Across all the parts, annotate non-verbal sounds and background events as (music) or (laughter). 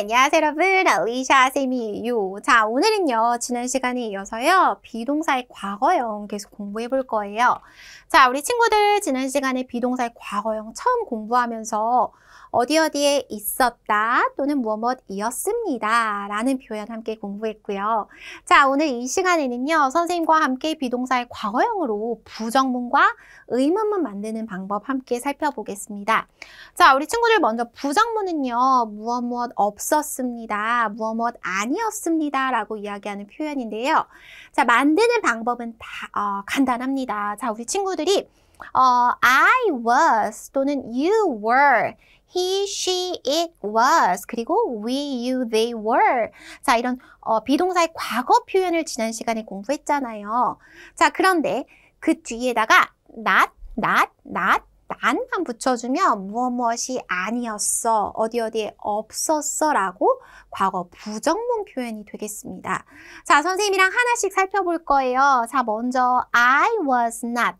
안녕하세요 여러분 알리샤 쌤이에요 자 오늘은요 지난 시간에 이어서요 비동사의 과거형 계속 공부해 볼 거예요 자 우리 친구들 지난 시간에 비동사의 과거형 처음 공부하면서 어디 어디에 있었다 또는 무엇무엇이었습니다 라는 표현 함께 공부했고요 자 오늘 이 시간에는요 선생님과 함께 비동사의 과거형으로 부정문과 의문문 만드는 방법 함께 살펴보겠습니다 자 우리 친구들 먼저 부정문은요 무엇무엇 없 없었습니다. 무엇무엇 아니었습니다. 라고 이야기하는 표현인데요. 자, 만드는 방법은 다, 어, 간단합니다. 자, 우리 친구들이 어, I was 또는 you were he, she, it was 그리고 we, you, they were 자 이런 어, 비동사의 과거 표현을 지난 시간에 공부했잖아요 자 그런데 그 뒤에다가 not, not, not 난만 붙여주면 무엇무엇이 아니었어, 어디 어디에 없었어 라고 과거 부정문 표현이 되겠습니다. 자, 선생님이랑 하나씩 살펴볼 거예요. 자, 먼저 I was not.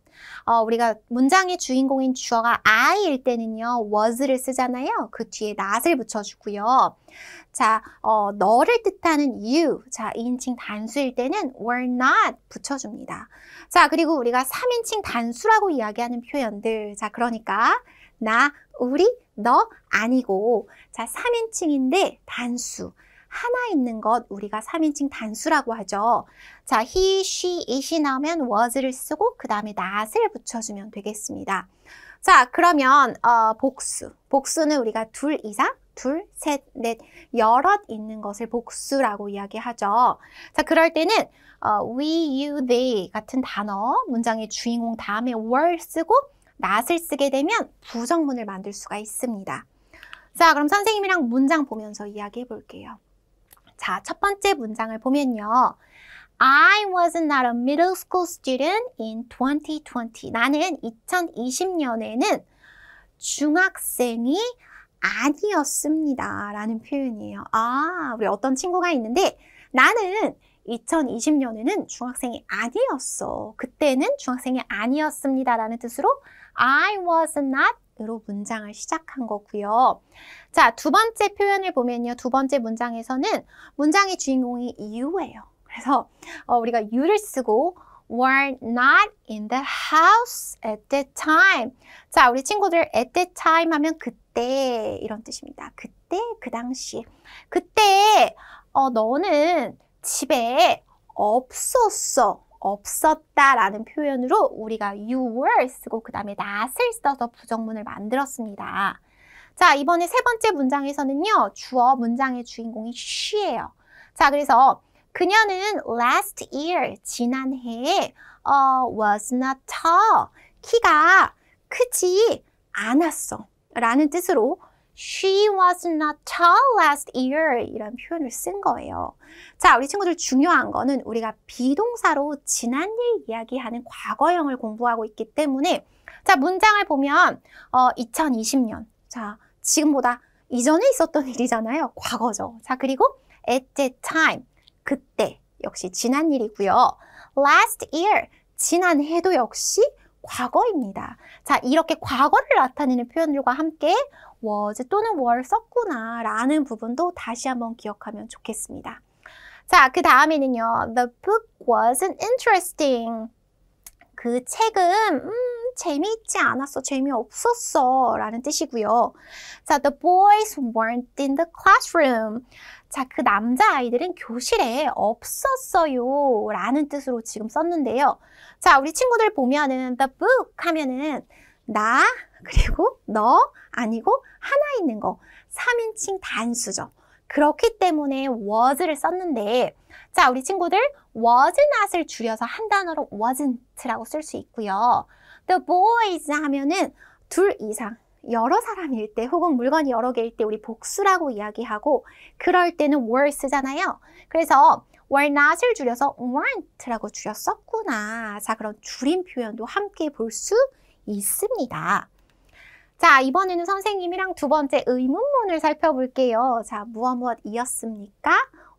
어, 우리가 문장의 주인공인 주어가 I일 때는요. was를 쓰잖아요. 그 뒤에 not을 붙여주고요. 자, 어, 너를 뜻하는 you. 자, 2인칭 단수일 때는 were not 붙여줍니다. 자, 그리고 우리가 3인칭 단수라고 이야기하는 표현들. 자, 그러니까 나, 우리, 너 아니고 자, 3인칭인데 단수. 하나 있는 것 우리가 3인칭 단수라고 하죠. 자, he, she, it이 나오면 was를 쓰고 그 다음에 not을 붙여주면 되겠습니다. 자, 그러면 어, 복수. 복수는 우리가 둘 이상, 둘, 셋, 넷, 여럿 있는 것을 복수라고 이야기하죠. 자, 그럴 때는 어, we, you, they 같은 단어, 문장의 주인공 다음에 were 쓰고 not을 쓰게 되면 부정문을 만들 수가 있습니다. 자, 그럼 선생님이랑 문장 보면서 이야기해 볼게요. 자, 첫 번째 문장을 보면요. I was not a middle school student in 2020. 나는 2020년에는 중학생이 아니었습니다. 라는 표현이에요. 아, 우리 어떤 친구가 있는데 나는 2020년에는 중학생이 아니었어. 그때는 중학생이 아니었습니다. 라는 뜻으로 I was not 으로 문장을 시작한 거고요. 자, 두 번째 표현을 보면요. 두 번째 문장에서는 문장의 주인공이 you예요. 그래서 어, 우리가 you를 쓰고 were not in the house at that time. 자, 우리 친구들 at that time 하면 그때 이런 뜻입니다. 그때, 그 당시. 그때 어, 너는 집에 없었어. 없었다라는 표현으로 우리가 you were 쓰고 그 다음에 not을 써서 부정문을 만들었습니다. 자, 이번에 세 번째 문장에서는요. 주어 문장의 주인공이 she예요. 자, 그래서 그녀는 last year, 지난해에 어, was not tall, 키가 크지 않았어 라는 뜻으로 She was not tall last year. 이런 표현을 쓴 거예요. 자, 우리 친구들 중요한 거는 우리가 비동사로 지난 일 이야기하는 과거형을 공부하고 있기 때문에 자, 문장을 보면 어, 2020년. 자, 지금보다 이전에 있었던 (laughs) 일이잖아요. 과거죠. 자, 그리고 at that time. 그때. 역시 지난 일이고요. last year. 지난해도 역시 과거입니다. 자, 이렇게 과거를 나타내는 표현들과 함께 was 뭐 또는 were 썼구나 라는 부분도 다시 한번 기억하면 좋겠습니다. 자, 그 다음에는요. The book was interesting. 그 책은 음, 재미있지 않았어, 재미없었어 라는 뜻이고요. 자, the boys weren't in the classroom. 자, 그 남자아이들은 교실에 없었어요 라는 뜻으로 지금 썼는데요. 자, 우리 친구들 보면은 the book 하면은 나, 그리고 너 아니고 하나 있는 거 3인칭 단수죠. 그렇기 때문에 was를 썼는데 자 우리 친구들 was not을 줄여서 한 단어로 wasn't라고 쓸 수 있고요. The boys 하면은 둘 이상 여러 사람일 때 혹은 물건이 여러 개일 때 우리 복수라고 이야기하고 그럴 때는 were 쓰잖아요. 그래서 were not을 줄여서 weren't라고 줄여 썼구나. 자 그런 줄임 표현도 함께 볼 수 있습니다. 자, 이번에는 선생님이랑 두 번째 의문문을 살펴볼게요. 자, 무엇 무엇이었습니까?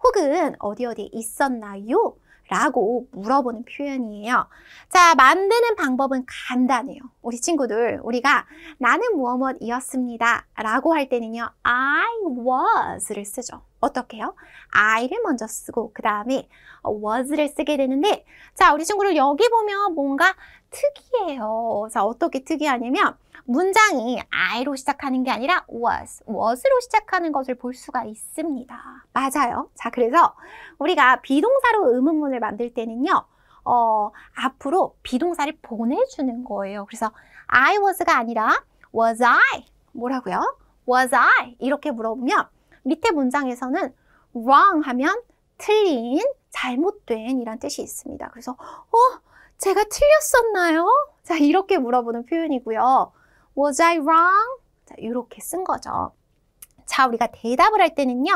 혹은 어디 어디 있었나요? 라고 물어보는 표현이에요. 자, 만드는 방법은 간단해요. 우리 친구들, 우리가 나는 무엇 무엇이었습니다 라고 할 때는요, I was를 쓰죠. 어떻게요? I를 먼저 쓰고 그 다음에 어, was를 쓰게 되는데 자 우리 친구를 여기 보면 뭔가 특이해요. 자 어떻게 특이하냐면 문장이 I로 시작하는 게 아니라 was, was로 시작하는 것을 볼 수가 있습니다. 맞아요. 자 그래서 우리가 비동사로 의문문을 만들 때는요. 어, 앞으로 비동사를 보내주는 거예요. 그래서 I was가 아니라 was I 뭐라고요? was I 이렇게 물어보면 밑에 문장에서는 wrong 하면 틀린, 잘못된 이란 뜻이 있습니다. 그래서 어? 제가 틀렸었나요? 자, 이렇게 물어보는 표현이고요. Was I wrong? 자, 이렇게 쓴 거죠. 자, 우리가 대답을 할 때는요.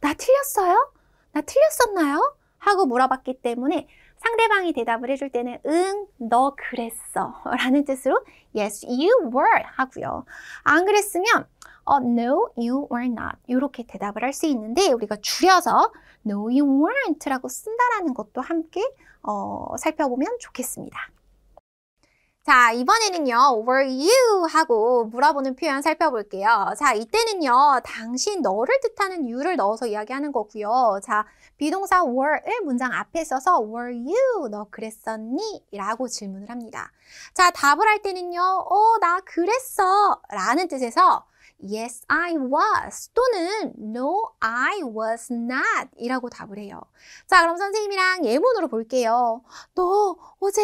나 틀렸어요? 나 틀렸었나요? 하고 물어봤기 때문에 상대방이 대답을 해줄 때는 응, 너 그랬어 (laughs) 라는 뜻으로 yes, you were 하고요. 안 그랬으면 어, no, you were not. 이렇게 대답을 할 수 있는데 우리가 줄여서 no, you weren't라고 쓴다라는 것도 함께 어, 살펴보면 좋겠습니다. 자, 이번에는요, were you 하고 물어보는 표현 살펴볼게요. 자, 이때는요, 당신 너를 뜻하는 you를 넣어서 이야기하는 거고요. 자, 비동사 were을 문장 앞에 써서 were you 너 그랬었니? 라고 질문을 합니다. 자, 답을 할 때는요, 어, 나 그랬어 라는 뜻에서 yes I was 또는 no I was not 이라고 답을 해요. 자 그럼 선생님이랑 예문으로 볼게요. 너 어제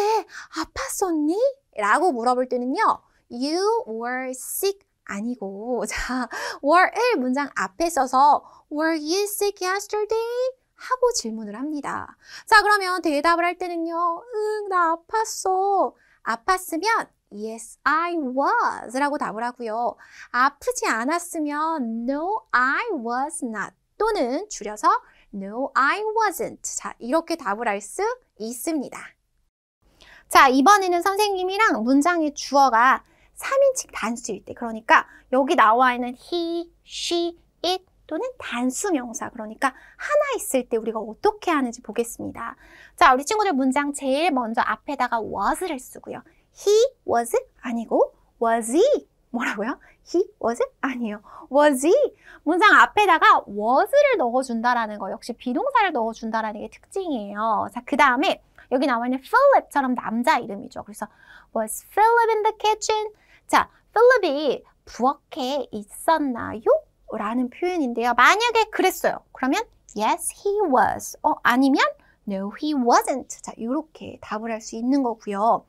아팠었니? 라고 물어볼 때는요. You were sick 아니고 (laughs) 자 were을 문장 앞에 써서 were you sick yesterday? 하고 질문을 합니다. 자 그러면 대답을 할 때는요. 응나 아팠어. 아팠으면 Yes, I was 라고 답을 하고요. 아프지 않았으면 No, I was not 또는 줄여서 No, I wasn't. 자, 이렇게 답을 할 수 있습니다. 자, 이번에는 선생님이랑 문장의 주어가 3인칭 단수일 때 그러니까 여기 나와 있는 he, she, it 또는 단수 명사 그러니까 하나 있을 때 우리가 어떻게 하는지 보겠습니다. 자, 우리 친구들 문장 제일 먼저 앞에다가 was를 쓰고요. he was 아니고 was he 뭐라고요? he was 아니에요. was he 문장 앞에다가 was를 넣어준다라는 거 역시 비동사를 넣어준다라는 게 특징이에요. 자, 그 다음에 여기 나와 있는 Philip처럼 남자 이름이죠. 그래서 was Philip in the kitchen? 자, Philip이 부엌에 있었나요? 라는 표현인데요. 만약에 그랬어요. 그러면 yes, he was. 어, 아니면 no, he wasn't. 자, 이렇게 답을 할 수 있는 거고요.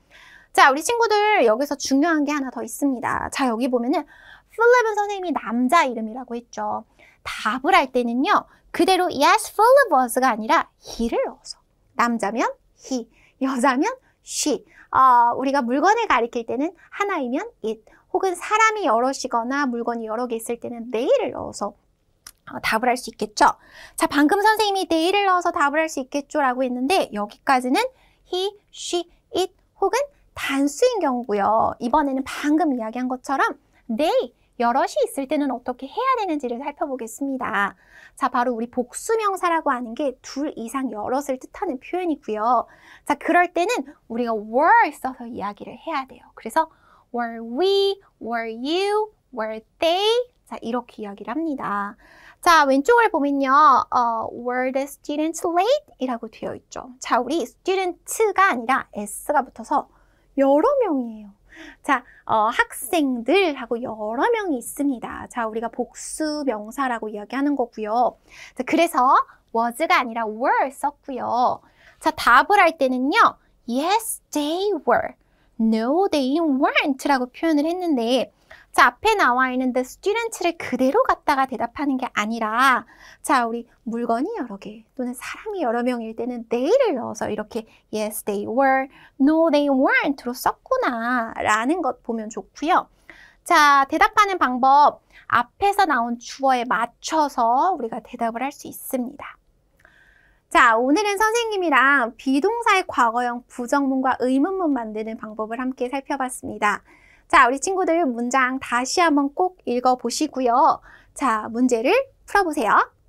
자, 우리 친구들 여기서 중요한 게 하나 더 있습니다. 자, 여기 보면은 필립은 선생님이 남자 이름이라고 했죠. 답을 할 때는요. 그대로 yes, Philip was가 아니라 he를 넣어서 남자면 he, 여자면 she 어, 우리가 물건을 가리킬 때는 하나이면 it 혹은 사람이 여럿이거나 물건이 여러 개 있을 때는 they를 넣어서 어, 답을 할 수 있겠죠. 자, 방금 선생님이 they를 넣어서 답을 할 수 있겠죠라고 했는데 여기까지는 he, she, it 혹은 단수인 경우고요. 이번에는 방금 이야기한 것처럼 they 여럿이 있을 때는 어떻게 해야 되는지를 살펴보겠습니다. 자, 바로 우리 복수명사라고 하는 게 둘 이상 여럿을 뜻하는 표현이고요. 자, 그럴 때는 우리가 were 써서 이야기를 해야 돼요. 그래서 were we, were you, were they 자, 이렇게 이야기를 합니다. 자, 왼쪽을 보면요. 어, were the students late? 이라고 되어 있죠. 자, 우리 student가 아니라 s가 붙어서 여러 명이에요. 자, 어, 학생들 하고 여러 명이 있습니다. 자, 우리가 복수 명사라고 이야기하는 거고요. 자, 그래서 was가 아니라 were 썼고요. 자, 답을 할 때는요. Yes, they were. No, they weren't라고 표현을 했는데 자, 앞에 나와 있는 the student를 그대로 갖다가 대답하는 게 아니라 자, 우리 물건이 여러 개 또는 사람이 여러 명일 때는 they를 넣어서 이렇게 yes, they were, no, they weren't로 썼구나 라는 것 보면 좋고요. 자, 대답하는 방법 앞에서 나온 주어에 맞춰서 우리가 대답을 할 수 있습니다. 자, 오늘은 선생님이랑 비동사의 과거형 부정문과 의문문 만드는 방법을 함께 살펴봤습니다. 자, 우리 친구들 문장 다시 한번 꼭 읽어보시고요. 자, 문제를 풀어보세요.